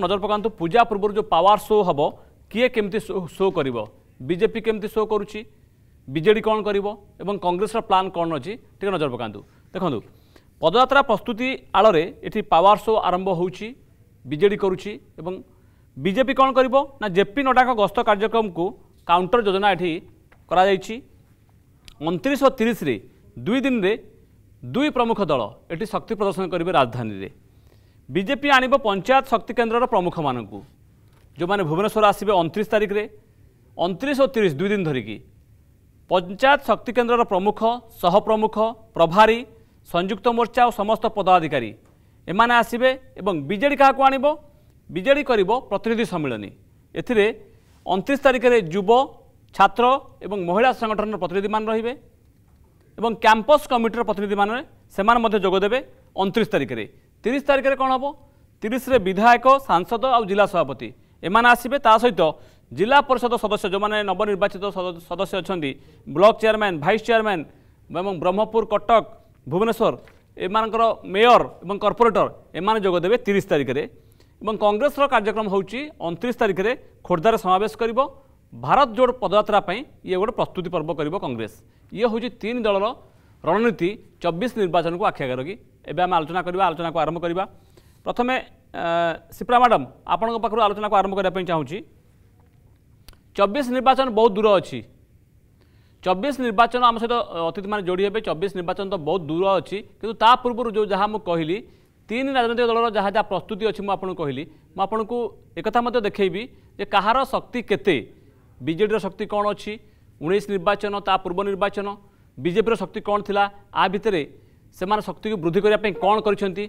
ନଜର ପକାନ୍ତୁ ପୂଜା ପୂର୍ବରୁ ଯେଉଁ ପାୱାର ସୋ ହେବ କିଏ କେମିତି ସୋ କରିବ ବିଜେପି କେମିତି ସୋ କରୁଛି ବିଜେଡ଼ି କ'ଣ କରିବ ଏବଂ କଂଗ୍ରେସର ପ୍ଲାନ୍ କ'ଣ ଅଛି ଟିକେ ନଜର ପକାନ୍ତୁ ଦେଖନ୍ତୁ ପଦଯାତ୍ରା ପ୍ରସ୍ତୁତି ଆଳରେ ଏଠି ପାୱାର ସୋ ଆରମ୍ଭ ହେଉଛି ବିଜେଡ଼ି କରୁଛି ଏବଂ ବିଜେପି କ'ଣ କରିବ ନା ଜେପି ନଡ୍ଡାଙ୍କ ଗସ୍ତ କାର୍ଯ୍ୟକ୍ରମକୁ କାଉଣ୍ଟର ଯୋଜନା ଏଠି କରାଯାଇଛି ଅଣତିରିଶ ତିରିଶରେ ଦୁଇ ଦିନରେ ଦୁଇ ପ୍ରମୁଖ ଦଳ ଏଠି ଶକ୍ତି ପ୍ରଦର୍ଶନ କରିବେ ରାଜଧାନୀରେ বিজেপি আনব পঞ্চায়েত শক্তিকেন্দ্রর প্রমুখ মানুষ যে ভুবনেশ্বর আসবে অনত্রিশ তারিখে অনত্রিশ ও তিরিশ দুই দিন ধরিকি পঞ্চায়েত শক্তিকেন্দ্রর প্রমুখ সহপ্রমুখ প্রভারী সংযুক্ত মোর্চা ও সমস্ত পদাধিকারী এমানে আসবে এবং বিজেডি কাহকু আনব বিজেডি করব প্রতিনিধি সম্মিলনী এতে অনত্রিশ তারিখে যুব ছাত্র এবং মহিলা সংগঠনের প্রতিনিধি মান রহবে এবং ক্যাম্পস কমিটির প্রতিনিধি মানে সে যোগদেবে অনত্রিশ তারিখে তিরিশ তারিখে কম হব তিরিশে বিধায়ক সাংসদ আিলা সভাপতি এমানে আসবে তা সহিত জেলা পরিষদ সদস্য যে নবনির্বাচিত সদস্য অনেক ব্লক চেয়ারম্যান ভাইস চেয়ারম্যান এবং ব্রহ্মপুর কটক ভুবনেশ্বর এমানকর মেয়র এবং কর্পোরেটর এমানে যোগদেবে তিরিশ তারিখে এবং কংগ্রেসর কার্যক্রম হচ্ছে অনতিরিশ তারিখে খোর্ধার সমাবেশ করব ভারত জোড় পদযাত্রা ইয়ে গোটে প্রস্তুতি পর্ব করব কংগ্রেস ইয়ে হচ্ছে তিন দলর রণনীতি চব্বিশ নির্বাচনকে আখ্যাগারকি এবে আমি আলোচনা করা আলোচনা আরম্ভ করা প্রথমে সিপ্রা ম্যাডাম আপনার পাখ আলোচনা আরম্ভ করা চাহুছি চব্বিশ নির্বাচন বহু দূর অছি চব্বিশ নির্বাচন আমার সহ অতিথি মানে যোড়ি হবে চব্বিশ নির্বাচন তো বহু দূর অছি কিন্তু তা পূর্ব যে যা কহিলি তিন রাজনৈতিক দলর যা যা প্রস্তুতি অছি আপনার কহিলি মু আপনার একথা মধ্যে দেখেবি যে কাহার শক্তি কেতে বিজেডির শক্তি কণ অনিশ নির্বাচন তা পূর্ব নির্বাচন বিজেপির শক্তি কণ লা আ ভিতরে ସେମାନେ ଶକ୍ତିକୁ ବୃଦ୍ଧି କରିବା ପାଇଁ କ'ଣ କରିଛନ୍ତି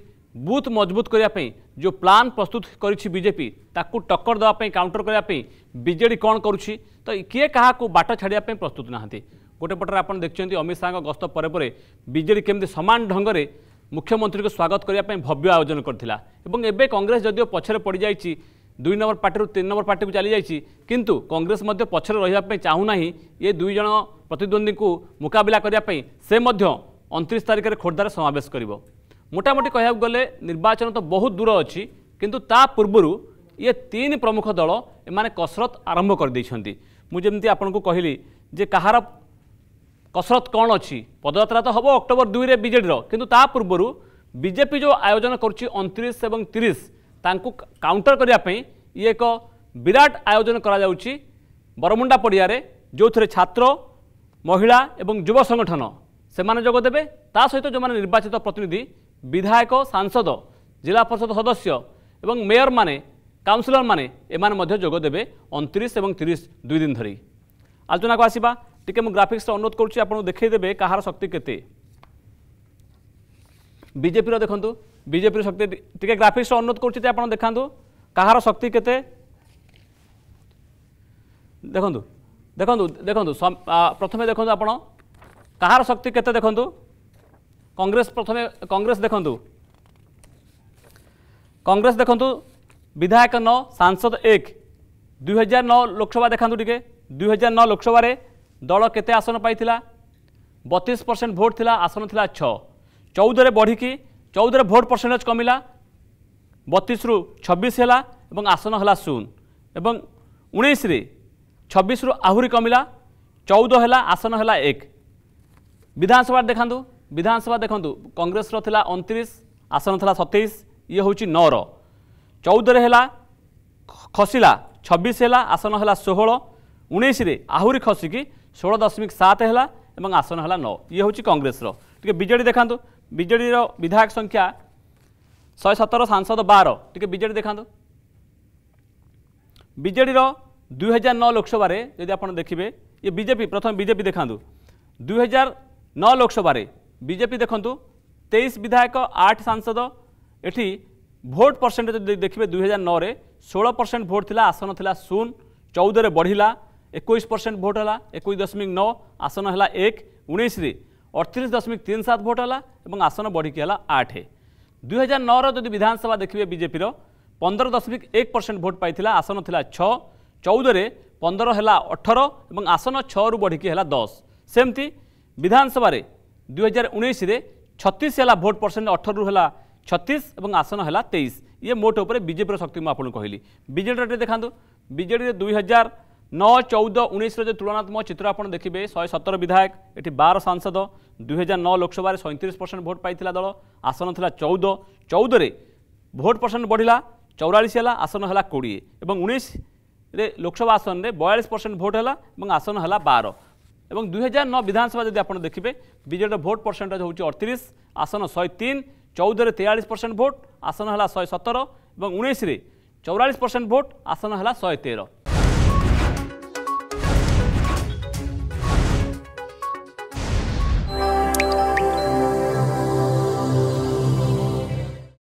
ବୁଥ୍ ମଜବୁତ କରିବା ପାଇଁ ଯେଉଁ ପ୍ଲାନ୍ ପ୍ରସ୍ତୁତ କରିଛି ବିଜେପି ତାକୁ ଟକ୍କର ଦେବା ପାଇଁ କାଉଣ୍ଟର କରିବା ପାଇଁ ବିଜେଡ଼ି କ'ଣ କରୁଛି ତ କିଏ କାହାକୁ ବାଟ ଛାଡ଼ିବା ପାଇଁ ପ୍ରସ୍ତୁତ ନାହାନ୍ତି ଗୋଟେ ପଟରେ ଆପଣ ଦେଖିଛନ୍ତି ଅମିତ ଶାହାଙ୍କ ଗସ୍ତ ପରେ ପରେ ବିଜେଡ଼ି କେମିତି ସମାନ ଢଙ୍ଗରେ ମୁଖ୍ୟମନ୍ତ୍ରୀଙ୍କୁ ସ୍ୱାଗତ କରିବା ପାଇଁ ଭବ୍ୟ ଆୟୋଜନ କରିଥିଲା ଏବଂ ଏବେ କଂଗ୍ରେସ ଯଦିଓ ପଛରେ ପଡ଼ିଯାଇଛି ଦୁଇ ନମ୍ବର ପାର୍ଟିରୁ ତିନି ନମ୍ବର ପାର୍ଟିକୁ ଚାଲିଯାଇଛି କିନ୍ତୁ କଂଗ୍ରେସ ମଧ୍ୟ ପଛରେ ରହିବା ପାଇଁ ଚାହୁଁନାହିଁ ଏ ଦୁଇ ଜଣ ପ୍ରତିଦ୍ୱନ୍ଦ୍ୱୀଙ୍କୁ ମୁକାବିଲା କରିବା ପାଇଁ ସେ ମଧ୍ୟ ଅଣତିରିଶ ତାରିଖରେ ଖୋର୍ଦ୍ଧାରେ ସମାବେଶ କରିବ ମୋଟାମୋଟି କହିବାକୁ ଗଲେ ନିର୍ବାଚନ ତ ବହୁତ ଦୂର ଅଛି କିନ୍ତୁ ତା ପୂର୍ବରୁ ଇଏ ତିନି ପ୍ରମୁଖ ଦଳ ଏମାନେ କସରତ ଆରମ୍ଭ କରିଦେଇଛନ୍ତି ମୁଁ ଯେମିତି ଆପଣଙ୍କୁ କହିଲି ଯେ କାହାର କସରତ କ'ଣ ଅଛି ପଦଯାତ୍ରା ତ ହେବ ଅକ୍ଟୋବର ଦୁଇରେ ବିଜେଡ଼ିର କିନ୍ତୁ ତା ପୂର୍ବରୁ ବିଜେପି ଯେଉଁ ଆୟୋଜନ କରୁଛି ଅଣତିରିଶ ଏବଂ ତିରିଶ ତାଙ୍କୁ କାଉଣ୍ଟର କରିବା ପାଇଁ ଇଏ ଏକ ବିରାଟ ଆୟୋଜନ କରାଯାଉଛି ବରମୁଣ୍ଡା ପଡ଼ିଆରେ ଯେଉଁଥିରେ ଛାତ୍ର ମହିଳା ଏବଂ ଯୁବ ସଂଗଠନ ସେମାନେ ଯୋଗଦେବେ ତା ସହିତ ଯେଉଁମାନେ ନିର୍ବାଚିତ ପ୍ରତିନିଧି ବିଧାୟକ ସାଂସଦ ଜିଲ୍ଲା ପରିଷଦ ସଦସ୍ୟ ଏବଂ ମେୟରମାନେ କାଉନସିଲରମାନେ ଏମାନେ ମଧ୍ୟ ଯୋଗଦେବେ ଅଣତିରିଶ ଏବଂ ତିରିଶ ଦୁଇ ଦିନ ଧରି ଆଲୋଚନାକୁ ଆସିବା ଟିକେ ମୁଁ ଗ୍ରାଫିକ୍ସରେ ଅନୁରୋଧ କରୁଛି ଆପଣଙ୍କୁ ଦେଖାଇଦେବେ କାହାର ଶକ୍ତି କେତେ ବିଜେପିର ଦେଖନ୍ତୁ ବିଜେପିର ଶକ୍ତି ଟିକେ ଗ୍ରାଫିକ୍ସରେ ଅନୁରୋଧ କରୁଛି ଯେ ଆପଣ ଦେଖାନ୍ତୁ କାହାର ଶକ୍ତି କେତେ ଦେଖନ୍ତୁ ଦେଖନ୍ତୁ ଦେଖନ୍ତୁ ପ୍ରଥମେ ଦେଖନ୍ତୁ ଆପଣ কাহার শক্তি কেতে দেখুন কংগ্রেস প্রথমে কংগ্রেস দেখুন কংগ্রেস দেখুন বিধায়ক ন সাংসদ এক দুই হাজার ন লোকসভা দেখা টিকে দুই হাজার ন লোকসভার দল কেতে আসন পাই বতিশ পরসেন্ট ভোট লা আসন লা ছ চৌদরে বড়িকি চৌদরে ভোট পরসেন্টেজ কমিলা বতিশরু ছবিশ হল এবং আসন হল শূন্য এবং উনিশে ছবিশরু আহরি কমিলা চৌদ হল আসন হল এক ବିଧାନସଭା ଦେଖାନ୍ତୁ ବିଧାନସଭା ଦେଖନ୍ତୁ କଂଗ୍ରେସର ଥିଲା ଅଣତିରିଶ ଆସନ ଥିଲା ସତେଇଶ ଇଏ ହେଉଛି ନଅର ଚଉଦରେ ହେଲା ଖସିଲା ଛବିଶ ହେଲା ଆସନ ହେଲା ଷୋହଳ ଉଣେଇଶରେ ଆହୁରି ଖସିକି ଷୋହଳ ଦଶମିକ ସାତ ହେଲା ଏବଂ ଆସନ ହେଲା ନଅ ଇଏ ହେଉଛି କଂଗ୍ରେସର ଟିକେ ବିଜେଡ଼ି ଦେଖାନ୍ତୁ ବିଜେଡ଼ିର ବିଧାୟକ ସଂଖ୍ୟା ଶହେ ସତର ସାଂସଦ ବାର ଟିକିଏ ବିଜେଡ଼ି ଦେଖାନ୍ତୁ ବିଜେଡ଼ିର ଦୁଇହଜାର ନଅ ଲୋକସଭାରେ ଯଦି ଆପଣ ଦେଖିବେ ଇଏ ବିଜେପି ପ୍ରଥମେ ବିଜେପି ଦେଖାନ୍ତୁ ଦୁଇହଜାର ন লোকসভা রে বিজেপি দেখন্তু 23 বিধায়ক 8 সাংসদ এটি ভোট পার্সেন্টেজ দেখিব 2009 রে 16% ভোট থিলা আসন থিলা শূন্য 14 রে बढিলা 21% ভোট হলা 21.9 আসন হলা 1 19 রে 38.37 ভোট হলা এবং আসন বডিকি হলা 8 2009 ৰ যদি বিধানসভা দেখিব বিজেপি ৰ 15.1% ভোট পাইছিল আসন থিলা 6 14 রে 15 হলা 18 এবং আসন 6 ৰ বডিকি হলা 10 সেমতি ବିଧାନସଭାରେ ଦୁଇ ହଜାର ଉଣେଇଶରେ ଛତିଶ ହେଲା ଭୋଟ୍ ପରସେଣ୍ଟ ଅଠରରୁ ହେଲା ଛତିଶ ଏବଂ ଆସନ ହେଲା ତେଇଶ ଇଏ ମୋଟ ଉପରେ ବିଜେପିର ଶକ୍ତି ମୁଁ ଆପଣଙ୍କୁ କହିଲି ବିଜେଡ଼ିର ଟିକେ ଦେଖାନ୍ତୁ ବିଜେଡ଼ିରେ ଦୁଇ ହଜାର ନଅ ଚଉଦ ଉଣେଇଶର ଯେଉଁ ତୁଳନାତ୍ମକ ଚିତ୍ର ଆପଣ ଦେଖିବେ ଶହେ ସତର ବିଧାୟକ ଏଠି ବାର ସାଂସଦ ଦୁଇ ହଜାର ନଅ ଲୋକସଭାରେ ସଇଁତିରିଶ ପରସେଣ୍ଟ ଭୋଟ୍ ପାଇଥିଲା ଦଳ ଆସନ ଥିଲା ଚଉଦ ଚଉଦରେ ଭୋଟ୍ ପରସେଣ୍ଟ ବଢ଼ିଲା ଚଉରାଳିଶ ହେଲା ଆସନ ହେଲା କୋଡ଼ିଏ ଏବଂ ଉଣେଇଶରେ ଲୋକସଭା ଆସନରେ ବୟାଳିଶ ପରସେଣ୍ଟ ଭୋଟ୍ ହେଲା ଏବଂ ଆସନ ହେଲା ବାର এবং দুই হাজার ন বিধানসভা যদি আপনার দেখবে বিজেডর ভোট পরসেন্টেজ হচ্ছে অড়তিশ আসন শহে তিন চৌদরে তেয়াশ পরসেন্ট ভোট আসন হল শহে সতের এবং উনিশে চৌরাশ পরসেন্ট ভোট আসন হল শহে তেরো